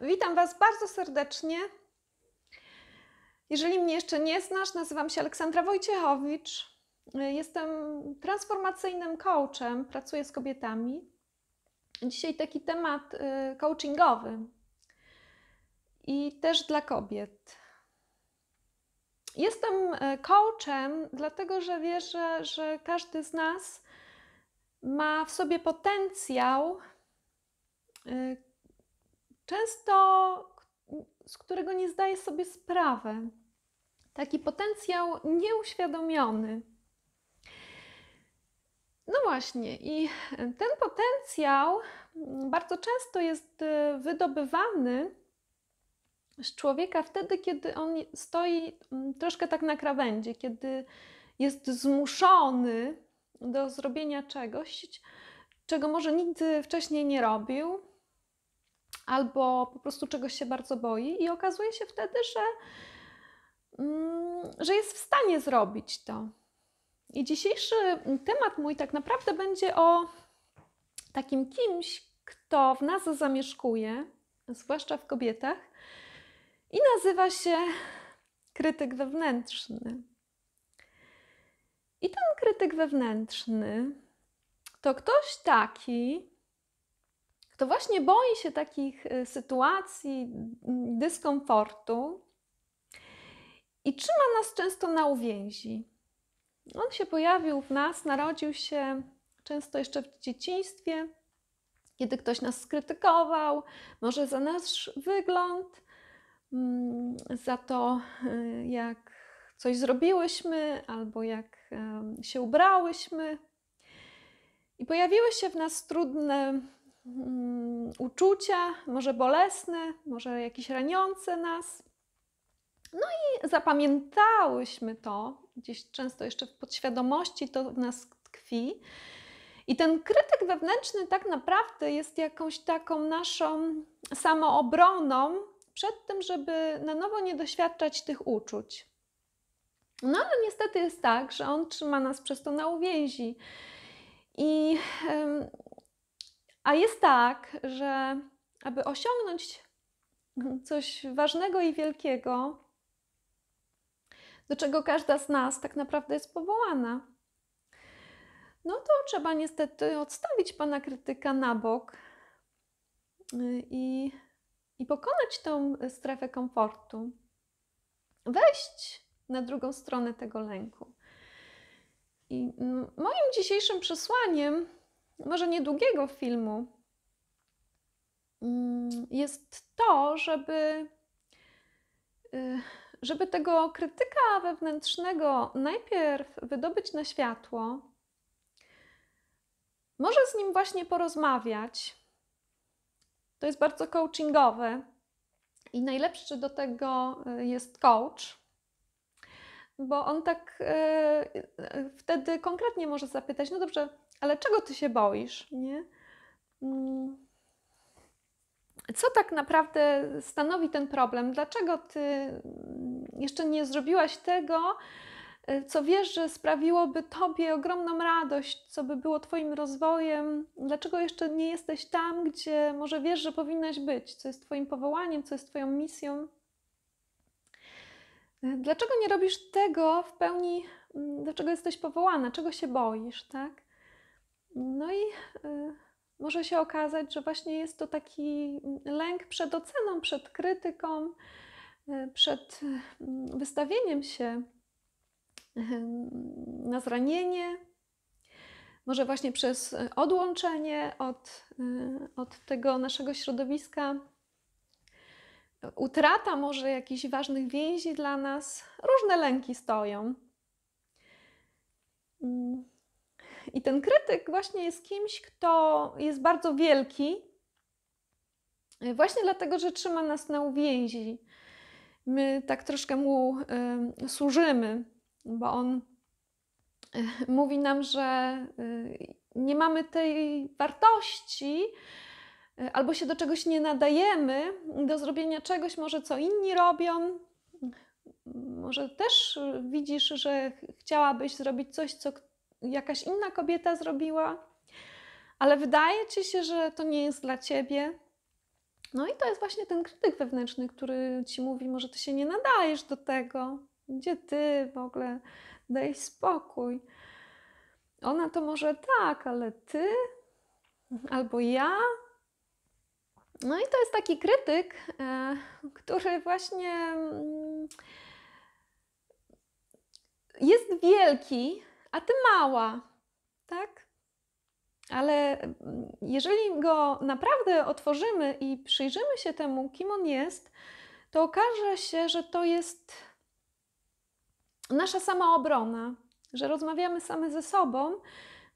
Witam Was bardzo serdecznie. Jeżeli mnie jeszcze nie znasz, nazywam się Aleksandra Wojciechowicz. Jestem transformacyjnym coachem, pracuję z kobietami. Dzisiaj taki temat y, coachingowy i też dla kobiet. Jestem y, coachem, dlatego że wierzę, że każdy z nas ma w sobie potencjał y, często z którego nie zdaję sobie sprawy. Taki potencjał nieuświadomiony. No właśnie, i ten potencjał mm, bardzo często jest y, wydobywany z człowieka wtedy, kiedy on stoi mm, troszkę tak na krawędzi, kiedy jest zmuszony do zrobienia czegoś, czego może nigdy wcześniej nie robił, albo po prostu czegoś się bardzo boi, i okazuje się wtedy, że, mm, że jest w stanie zrobić to. I dzisiejszy temat mój tak naprawdę będzie o takim kimś, kto w nas zamieszkuje, zwłaszcza w kobietach, i nazywa się krytyk wewnętrzny. I ten krytyk wewnętrzny to ktoś taki, kto właśnie boi się takich y, sytuacji mm, dyskomfortu i trzyma nas często na uwięzi. On się pojawił w nas, narodził się często jeszcze w dzieciństwie, kiedy ktoś nas skrytykował, może za nasz wygląd, mm, za to, y, jak coś zrobiłyśmy albo jak się ubrałyśmy. I pojawiły się w nas trudne Mm, uczucia, może bolesne, może jakieś raniące nas. No i zapamiętałyśmy to, gdzieś często jeszcze w podświadomości to w nas tkwi. I ten krytyk wewnętrzny tak naprawdę jest jakąś taką naszą samoobroną przed tym, żeby na nowo nie doświadczać tych uczuć. No ale niestety jest tak, że on trzyma nas przez to na uwięzi. I a jest tak, że aby osiągnąć coś ważnego i wielkiego, do czego każda z nas tak naprawdę jest powołana, no to trzeba niestety odstawić pana krytyka na bok y, i, i pokonać tą strefę komfortu. Wejść na drugą stronę tego lęku. I moim dzisiejszym przesłaniem może niedługiego filmu mm, jest to, żeby, y, żeby tego krytyka wewnętrznego najpierw wydobyć na światło, może z nim właśnie porozmawiać. To jest bardzo coachingowe i najlepszy do tego y, jest coach bo on tak y, wtedy konkretnie może zapytać: No dobrze, ale czego ty się boisz, nie? Mm. Co tak naprawdę stanowi ten problem? Dlaczego ty mm, jeszcze nie zrobiłaś tego, y, co wiesz, że sprawiłoby tobie ogromną radość, co by było twoim rozwojem? Dlaczego jeszcze nie jesteś tam, gdzie może wiesz, że powinnaś być, co jest twoim powołaniem, co jest twoją misją? Y, dlaczego nie robisz tego w pełni, mm, do czego jesteś powołana, czego się boisz, tak? No i y, może się okazać, że właśnie jest to taki lęk przed oceną, przed krytyką, y, przed y, wystawieniem się na zranienie, może właśnie przez odłączenie od, od tego naszego środowiska, utrata może jakichś ważnych więzi dla nas, różne lęki stoją. Mm. I ten krytyk właśnie jest kimś, kto jest bardzo wielki, e, właśnie dlatego, że trzyma nas na uwięzi. My tak troszkę mu y, służymy, bo on y, mówi nam, że y, nie mamy tej wartości, albo się do czegoś nie nadajemy, do zrobienia czegoś może co inni robią. Może też widzisz, że chciałabyś zrobić coś, co jakaś inna kobieta zrobiła, ale wydaje ci się, że to nie jest dla ciebie. No i to jest właśnie ten krytyk wewnętrzny, który ci mówi, może ty się nie nadajesz do tego. Gdzie ty w ogóle? Daj spokój. Ona to może tak, ale ty albo ja. No i to jest taki krytyk, e, który właśnie mm, jest wielki, a ty mała, tak? Ale mm, jeżeli go naprawdę otworzymy i przyjrzymy się temu, kim on jest, to okaże się, że to jest nasza sama obrona, że rozmawiamy same ze sobą,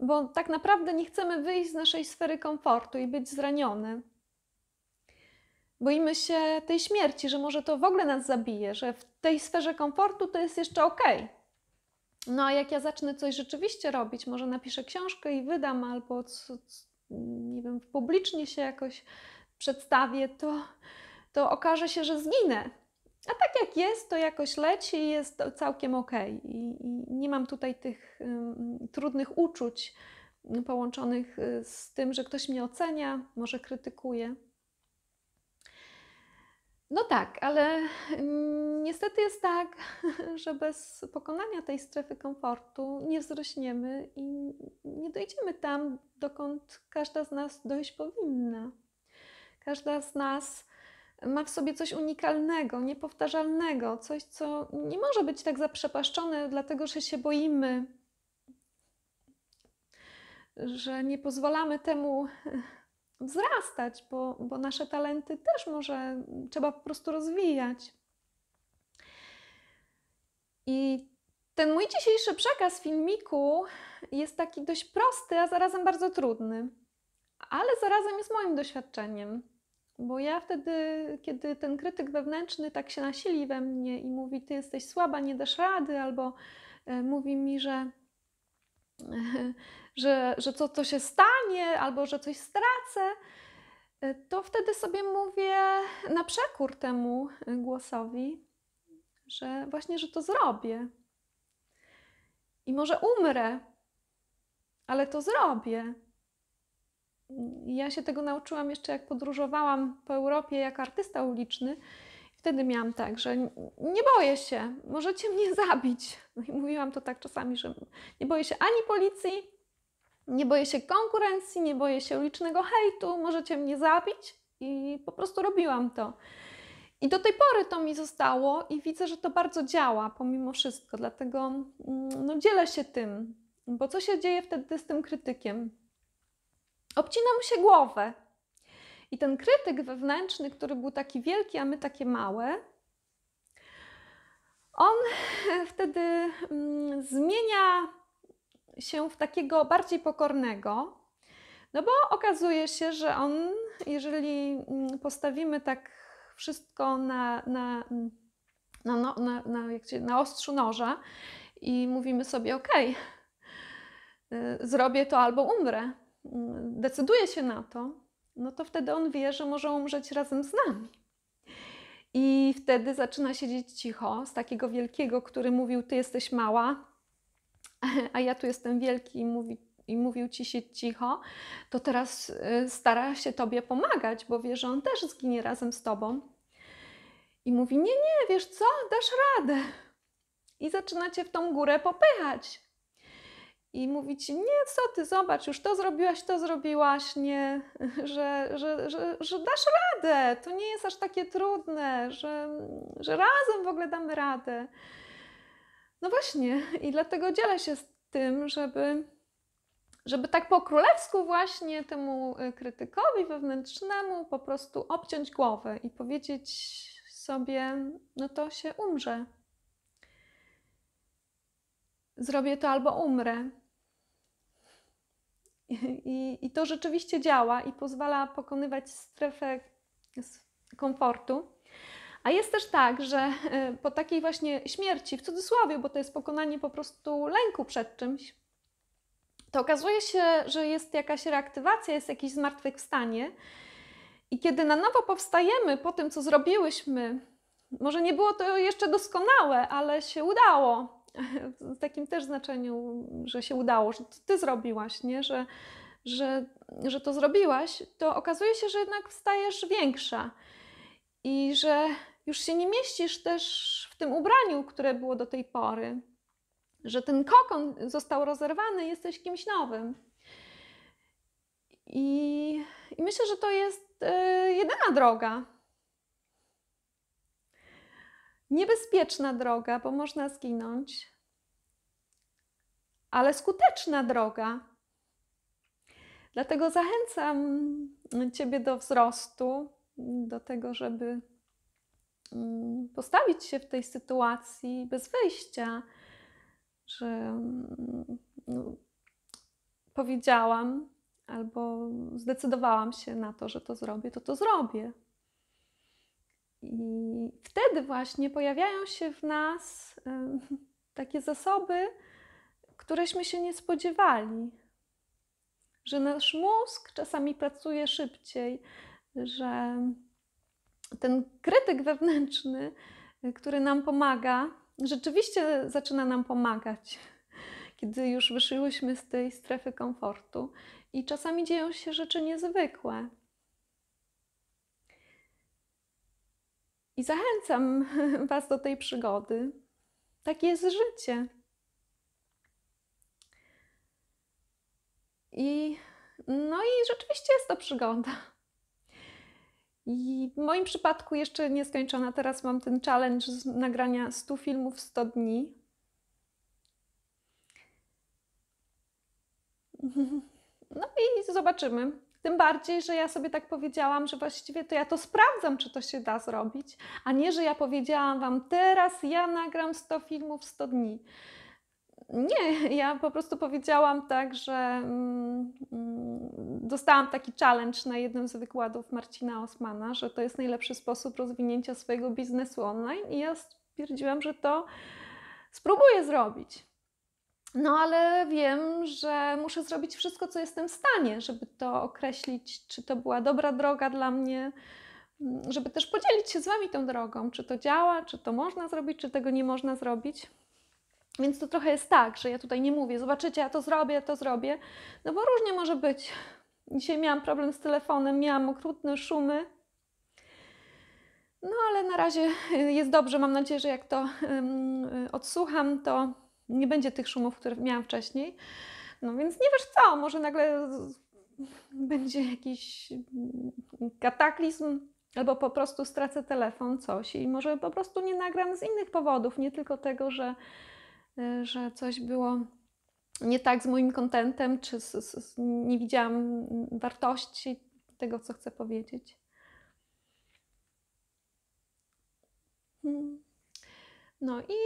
bo tak naprawdę nie chcemy wyjść z naszej sfery komfortu i być zranione. Boimy się tej śmierci, że może to w ogóle nas zabije, że w tej sferze komfortu to jest jeszcze okej. Okay no a jak ja zacznę coś rzeczywiście robić, może napiszę książkę i wydam, albo co, co, nie wiem, publicznie się jakoś przedstawię, to, to okaże się, że zginę. A tak jak jest, to jakoś leci i jest całkiem okej. Okay. I, I, nie mam tutaj tych um, trudnych uczuć połączonych y, z tym, że ktoś mnie ocenia, może krytykuje. No tak, ale mm, niestety jest tak, że bez pokonania tej strefy komfortu nie wzrośniemy i nie dojdziemy tam, dokąd każda z nas dojść powinna. Każda z nas ma w sobie coś unikalnego, niepowtarzalnego, coś, co nie może być tak zaprzepaszczone, dlatego że się boimy, że nie pozwalamy temu wzrastać, bo, bo nasze talenty też może trzeba po prostu rozwijać. I ten mój dzisiejszy przekaz filmiku jest taki dość prosty, a zarazem bardzo trudny, ale zarazem jest moim doświadczeniem. Bo ja wtedy, kiedy ten krytyk wewnętrzny tak się nasili we mnie i mówi: Ty jesteś słaba, nie dasz rady, albo e, mówi mi, że że, że co to się stanie albo że coś stracę, e, to wtedy sobie mówię na przekór temu e, głosowi, że właśnie, że to zrobię. I może umrę, ale to zrobię. Ja się tego nauczyłam jeszcze jak podróżowałam po Europie jak artysta uliczny wtedy miałam tak, że nie boję się, możecie mnie zabić. No i mówiłam to tak czasami, że nie boję się ani policji, nie boję się konkurencji, nie boję się ulicznego hejtu, możecie mnie zabić. I po prostu robiłam to. I do tej pory to mi zostało i widzę, że to bardzo działa pomimo wszystko, dlatego mm, no, dzielę się tym, bo co się dzieje wtedy z tym krytykiem? Obcina mu się głowę, i ten krytyk wewnętrzny, który był taki wielki, a my takie małe, on wtedy mm, zmienia się w takiego bardziej pokornego, no bo okazuje się, że on, jeżeli mm, postawimy tak wszystko na, na, na, no, na, na, na, na ostrzu noża i mówimy sobie, ok, zrobię to albo umrę, mm, decyduję się na to, no to wtedy on wie, że może umrzeć razem z nami. I wtedy zaczyna siedzieć cicho z takiego wielkiego, który mówił: Ty jesteś mała, a ja tu jestem wielki i, mówi, i mówił ci się cicho. To teraz y, stara się tobie pomagać, bo wie, że on też zginie razem z tobą. I mówi: Nie, nie, wiesz co, dasz radę. I zaczynacie w tą górę popychać i mówić, nie, co ty, zobacz, już to zrobiłaś, to zrobiłaś, nie, że, że, że, że, dasz radę, to nie jest aż takie trudne, że, że razem w ogóle damy radę. No właśnie, i dlatego dzielę się z tym, żeby, żeby tak po królewsku właśnie temu y, krytykowi wewnętrznemu po prostu obciąć głowę i powiedzieć sobie, no to się umrze zrobię to albo umrę. I, I, to rzeczywiście działa i pozwala pokonywać strefę komfortu. A jest też tak, że e, po takiej właśnie śmierci, w cudzysłowie, bo to jest pokonanie po prostu lęku przed czymś, to okazuje się, że jest jakaś reaktywacja, jest jakiś zmartwychwstanie. I kiedy na nowo powstajemy po tym, co zrobiłyśmy, może nie było to jeszcze doskonałe, ale się udało, w takim też znaczeniu, że się udało, że ty zrobiłaś, nie? Że, że, że to zrobiłaś, to okazuje się, że jednak wstajesz większa i że już się nie mieścisz też w tym ubraniu, które było do tej pory, że ten kokon został rozerwany, jesteś kimś nowym. I, i myślę, że to jest e, jedyna droga, Niebezpieczna droga, bo można zginąć, ale skuteczna droga. Dlatego zachęcam Ciebie do wzrostu, do tego, żeby mm, postawić się w tej sytuacji bez wyjścia, że no, powiedziałam albo zdecydowałam się na to, że to zrobię, to to zrobię. I i wtedy właśnie pojawiają się w nas takie zasoby, któreśmy się nie spodziewali, że nasz mózg czasami pracuje szybciej, że ten krytyk wewnętrzny, e, który nam pomaga, rzeczywiście zaczyna nam pomagać, kiedy już wyszłyśmy z tej strefy komfortu. I czasami dzieją się rzeczy niezwykłe. I zachęcam Was do tej przygody. Takie jest życie. I no i rzeczywiście jest to przygoda. I w moim przypadku jeszcze nieskończona. Teraz mam ten challenge z nagrania 100 filmów w 100 dni. No i zobaczymy. Tym bardziej, że ja sobie tak powiedziałam, że właściwie to ja to sprawdzam, czy to się da zrobić, a nie, że ja powiedziałam Wam, teraz ja nagram 100 filmów w 100 dni. Nie, ja po prostu powiedziałam tak, że mm, dostałam taki challenge na jednym z wykładów Marcina Osmana, że to jest najlepszy sposób rozwinięcia swojego biznesu online i ja stwierdziłam, że to spróbuję zrobić. No ale wiem, że muszę zrobić wszystko, co jestem w stanie, żeby to określić, czy to była dobra droga dla mnie, mm, żeby też podzielić się z Wami tą drogą, czy to działa, czy to można zrobić, czy tego nie można zrobić. Więc to trochę jest tak, że ja tutaj nie mówię, zobaczycie, ja to zrobię, to zrobię, no bo różnie może być. Dzisiaj miałam problem z telefonem, miałam okrutne szumy. No ale na razie jest dobrze, mam nadzieję, że jak to um, odsłucham, to nie będzie tych szumów, które miałam wcześniej. No więc nie wiesz co, może nagle będzie jakiś kataklizm, albo po prostu stracę telefon, coś i może po prostu nie nagram z innych powodów, nie tylko tego, że, że coś było nie tak z moim kontentem, czy z, z, nie widziałam wartości tego, co chcę powiedzieć. Hmm. No i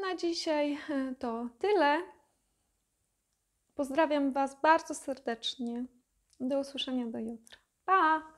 na dzisiaj e, to tyle. Pozdrawiam Was bardzo serdecznie. Do usłyszenia do jutra. Pa!